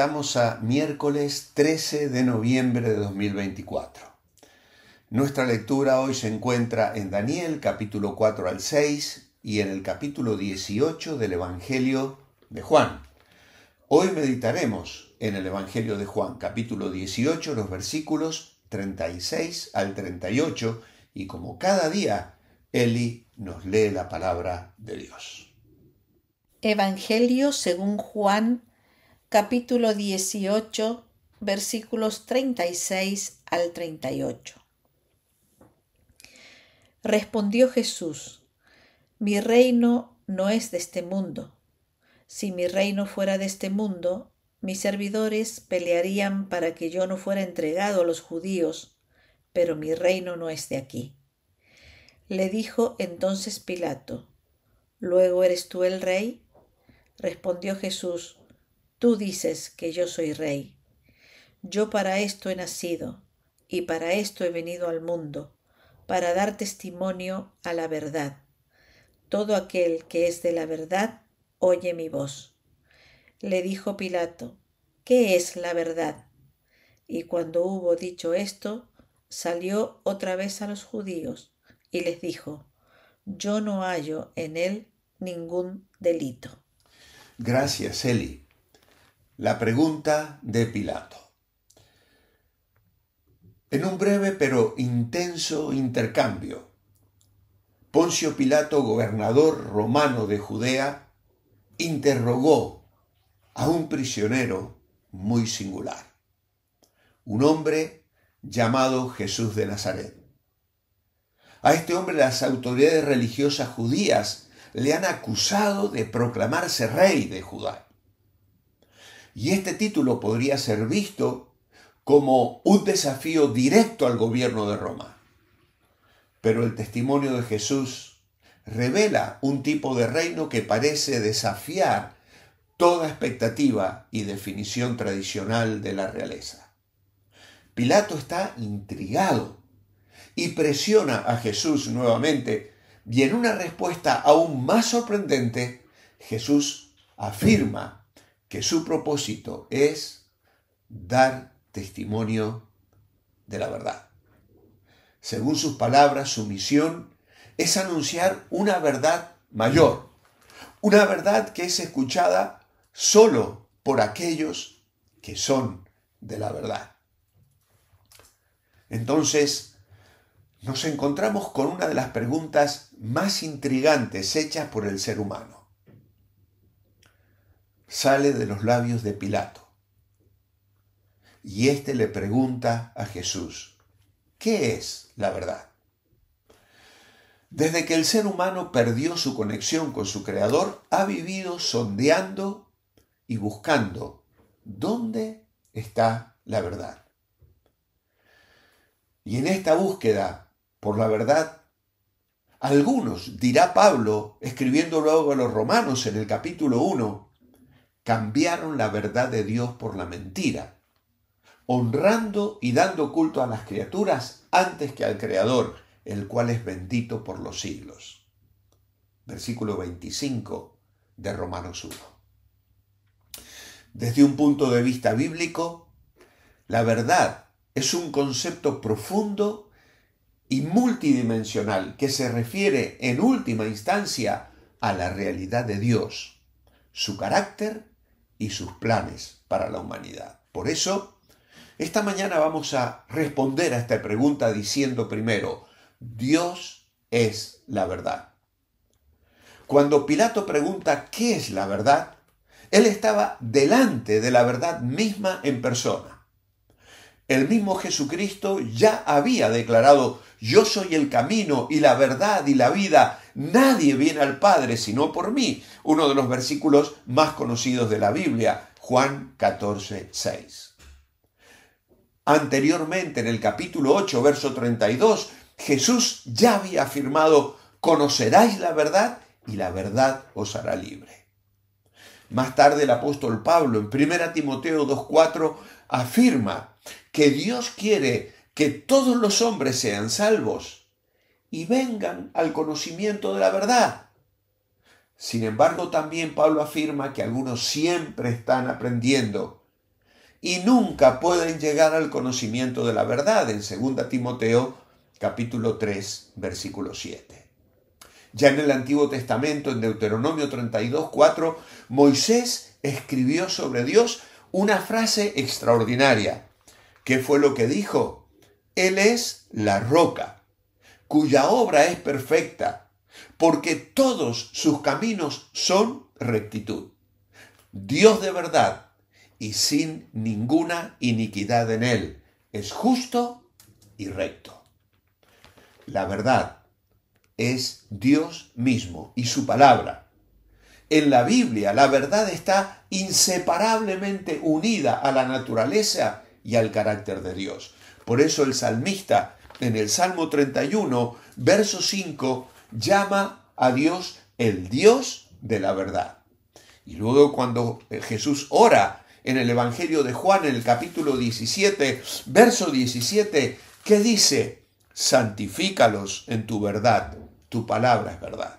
Estamos a miércoles 13 de noviembre de 2024. Nuestra lectura hoy se encuentra en Daniel capítulo 4 al 6 y en el capítulo 18 del Evangelio de Juan. Hoy meditaremos en el Evangelio de Juan capítulo 18 los versículos 36 al 38 y como cada día, Eli nos lee la palabra de Dios. Evangelio según Juan capítulo 18, versículos 36 al 38. Respondió Jesús, mi reino no es de este mundo. Si mi reino fuera de este mundo, mis servidores pelearían para que yo no fuera entregado a los judíos, pero mi reino no es de aquí. Le dijo entonces Pilato, ¿Luego eres tú el rey? Respondió Jesús, Tú dices que yo soy rey. Yo para esto he nacido y para esto he venido al mundo, para dar testimonio a la verdad. Todo aquel que es de la verdad oye mi voz. Le dijo Pilato, ¿qué es la verdad? Y cuando hubo dicho esto, salió otra vez a los judíos y les dijo, yo no hallo en él ningún delito. Gracias, Eli. La pregunta de Pilato. En un breve pero intenso intercambio, Poncio Pilato, gobernador romano de Judea, interrogó a un prisionero muy singular, un hombre llamado Jesús de Nazaret. A este hombre las autoridades religiosas judías le han acusado de proclamarse rey de Judá. Y este título podría ser visto como un desafío directo al gobierno de Roma. Pero el testimonio de Jesús revela un tipo de reino que parece desafiar toda expectativa y definición tradicional de la realeza. Pilato está intrigado y presiona a Jesús nuevamente y en una respuesta aún más sorprendente, Jesús afirma que su propósito es dar testimonio de la verdad. Según sus palabras, su misión es anunciar una verdad mayor, una verdad que es escuchada solo por aquellos que son de la verdad. Entonces, nos encontramos con una de las preguntas más intrigantes hechas por el ser humano sale de los labios de Pilato. Y éste le pregunta a Jesús, ¿qué es la verdad? Desde que el ser humano perdió su conexión con su Creador, ha vivido sondeando y buscando dónde está la verdad. Y en esta búsqueda por la verdad, algunos, dirá Pablo, escribiendo luego a los romanos en el capítulo 1, cambiaron la verdad de Dios por la mentira, honrando y dando culto a las criaturas antes que al Creador, el cual es bendito por los siglos. Versículo 25 de Romanos 1. Desde un punto de vista bíblico, la verdad es un concepto profundo y multidimensional que se refiere en última instancia a la realidad de Dios, su carácter y sus planes para la humanidad. Por eso, esta mañana vamos a responder a esta pregunta diciendo primero, Dios es la verdad. Cuando Pilato pregunta qué es la verdad, él estaba delante de la verdad misma en persona. El mismo Jesucristo ya había declarado, yo soy el camino y la verdad y la vida, Nadie viene al Padre sino por mí, uno de los versículos más conocidos de la Biblia, Juan 14, 6. Anteriormente, en el capítulo 8, verso 32, Jesús ya había afirmado, conoceráis la verdad y la verdad os hará libre. Más tarde el apóstol Pablo, en 1 Timoteo 4, afirma que Dios quiere que todos los hombres sean salvos y vengan al conocimiento de la verdad. Sin embargo, también Pablo afirma que algunos siempre están aprendiendo y nunca pueden llegar al conocimiento de la verdad en 2 Timoteo capítulo 3 versículo 7. Ya en el Antiguo Testamento, en Deuteronomio 32, 4, Moisés escribió sobre Dios una frase extraordinaria. ¿Qué fue lo que dijo? Él es la roca cuya obra es perfecta, porque todos sus caminos son rectitud. Dios de verdad y sin ninguna iniquidad en él, es justo y recto. La verdad es Dios mismo y su palabra. En la Biblia la verdad está inseparablemente unida a la naturaleza y al carácter de Dios. Por eso el salmista en el Salmo 31, verso 5, llama a Dios el Dios de la verdad. Y luego cuando eh, Jesús ora en el Evangelio de Juan, en el capítulo 17, verso 17, ¿qué dice, santifícalos en tu verdad, tu palabra es verdad.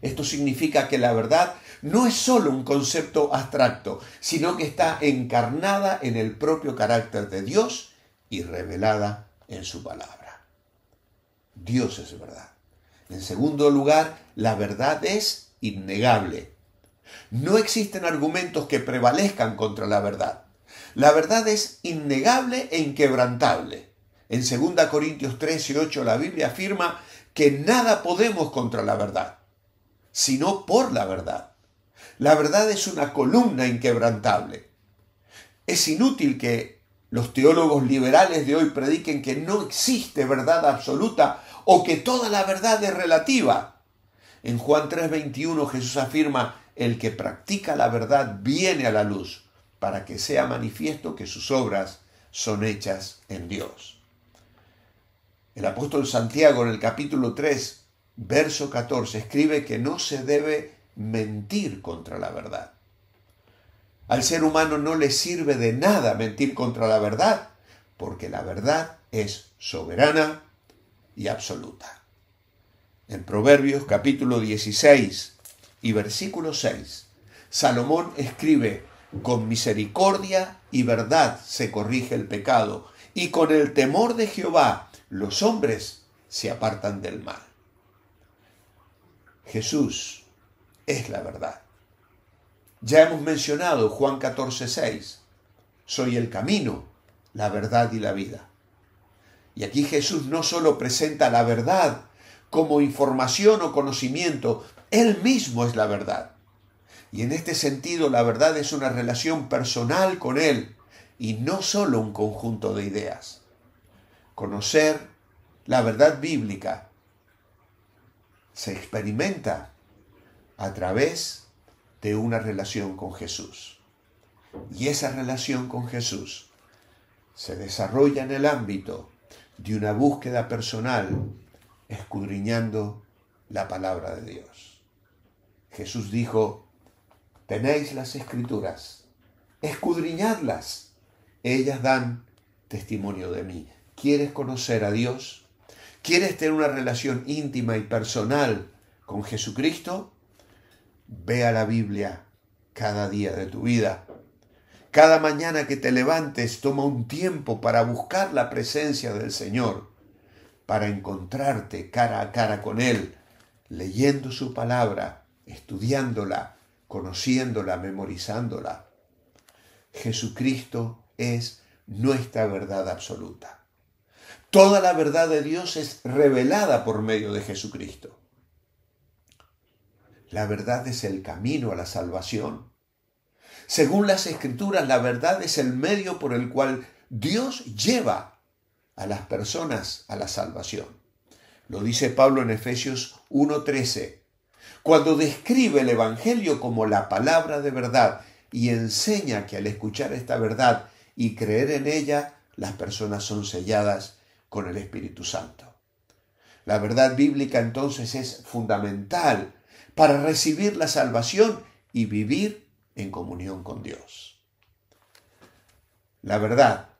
Esto significa que la verdad no es sólo un concepto abstracto, sino que está encarnada en el propio carácter de Dios y revelada en su palabra. Dios es verdad. En segundo lugar, la verdad es innegable. No existen argumentos que prevalezcan contra la verdad. La verdad es innegable e inquebrantable. En 2 Corintios 3 y 8 la Biblia afirma que nada podemos contra la verdad, sino por la verdad. La verdad es una columna inquebrantable. Es inútil que los teólogos liberales de hoy prediquen que no existe verdad absoluta o que toda la verdad es relativa. En Juan 3:21 Jesús afirma, el que practica la verdad viene a la luz, para que sea manifiesto que sus obras son hechas en Dios. El apóstol Santiago en el capítulo 3, verso 14, escribe que no se debe mentir contra la verdad. Al ser humano no le sirve de nada mentir contra la verdad, porque la verdad es soberana y absoluta. En Proverbios capítulo 16 y versículo 6, Salomón escribe, con misericordia y verdad se corrige el pecado, y con el temor de Jehová los hombres se apartan del mal. Jesús es la verdad. Ya hemos mencionado Juan 14, 6. Soy el camino, la verdad y la vida. Y aquí Jesús no solo presenta la verdad como información o conocimiento, Él mismo es la verdad. Y en este sentido la verdad es una relación personal con Él y no solo un conjunto de ideas. Conocer la verdad bíblica se experimenta a través de una relación con Jesús. Y esa relación con Jesús se desarrolla en el ámbito de una búsqueda personal escudriñando la palabra de Dios. Jesús dijo, tenéis las escrituras, escudriñadlas, ellas dan testimonio de mí. ¿Quieres conocer a Dios? ¿Quieres tener una relación íntima y personal con Jesucristo? Vea la Biblia cada día de tu vida. Cada mañana que te levantes, toma un tiempo para buscar la presencia del Señor, para encontrarte cara a cara con Él, leyendo su palabra, estudiándola, conociéndola, memorizándola. Jesucristo es nuestra verdad absoluta. Toda la verdad de Dios es revelada por medio de Jesucristo. La verdad es el camino a la salvación. Según las escrituras, la verdad es el medio por el cual Dios lleva a las personas a la salvación. Lo dice Pablo en Efesios 1.13, cuando describe el Evangelio como la palabra de verdad y enseña que al escuchar esta verdad y creer en ella, las personas son selladas con el Espíritu Santo. La verdad bíblica entonces es fundamental para recibir la salvación y vivir en comunión con Dios. La verdad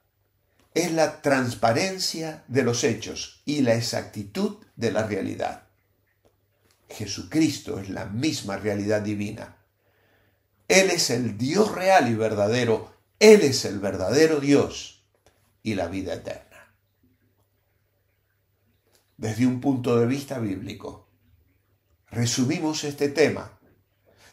es la transparencia de los hechos y la exactitud de la realidad. Jesucristo es la misma realidad divina. Él es el Dios real y verdadero. Él es el verdadero Dios y la vida eterna. Desde un punto de vista bíblico, resumimos este tema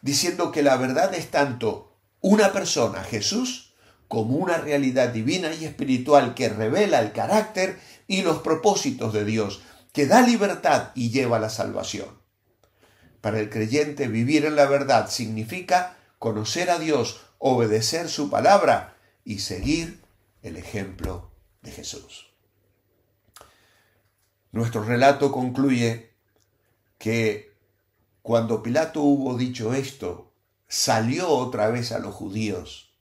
diciendo que la verdad es tanto una persona, Jesús, como una realidad divina y espiritual que revela el carácter y los propósitos de Dios, que da libertad y lleva a la salvación. Para el creyente vivir en la verdad significa conocer a Dios, obedecer su palabra y seguir el ejemplo de Jesús. Nuestro relato concluye que cuando Pilato hubo dicho esto, salió otra vez a los judíos,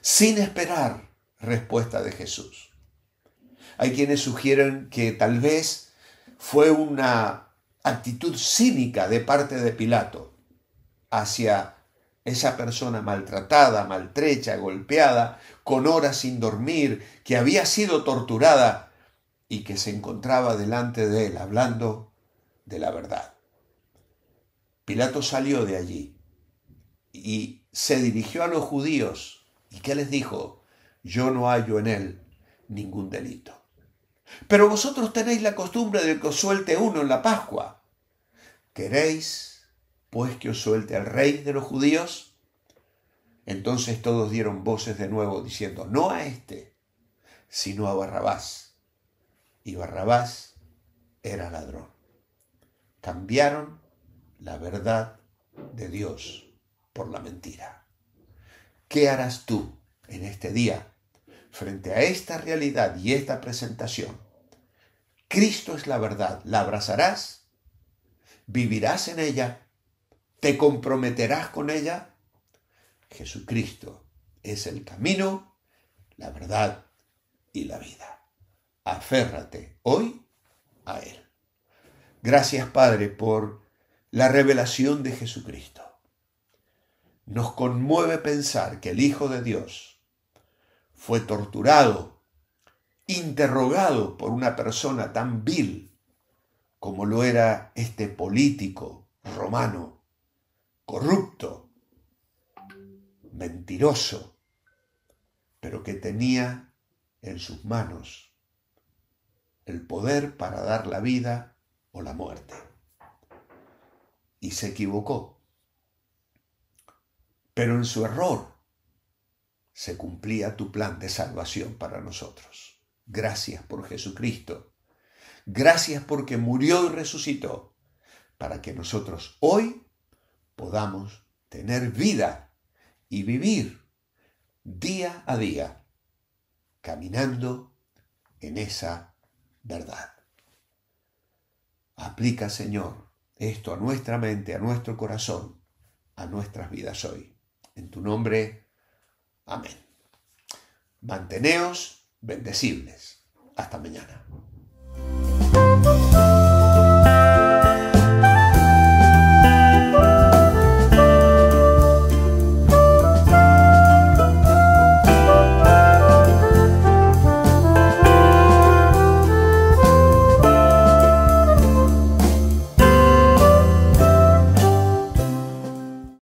sin esperar respuesta de Jesús. Hay quienes sugieren que tal vez fue una actitud cínica de parte de Pilato hacia esa persona maltratada, maltrecha, golpeada, con horas sin dormir, que había sido torturada y que se encontraba delante de él hablando de la verdad. Pilato salió de allí y se dirigió a los judíos. ¿Y qué les dijo? Yo no hallo en él ningún delito. Pero vosotros tenéis la costumbre de que os suelte uno en la Pascua. ¿Queréis, pues, que os suelte el rey de los judíos? Entonces todos dieron voces de nuevo diciendo, no a este, sino a Barrabás. Y Barrabás era ladrón. Cambiaron la verdad de Dios por la mentira. ¿Qué harás tú en este día frente a esta realidad y esta presentación? Cristo es la verdad, la abrazarás, vivirás en ella, te comprometerás con ella. Jesucristo es el camino, la verdad y la vida. Aférrate hoy a Él. Gracias Padre por la revelación de Jesucristo. Nos conmueve pensar que el Hijo de Dios fue torturado, interrogado por una persona tan vil como lo era este político romano, corrupto, mentiroso, pero que tenía en sus manos el poder para dar la vida o la muerte y se equivocó. Pero en su error se cumplía tu plan de salvación para nosotros. Gracias por Jesucristo. Gracias porque murió y resucitó para que nosotros hoy podamos tener vida y vivir día a día caminando en esa verdad. Aplica, Señor, esto a nuestra mente, a nuestro corazón, a nuestras vidas hoy. En tu nombre, amén. Manteneos bendecibles. Hasta mañana.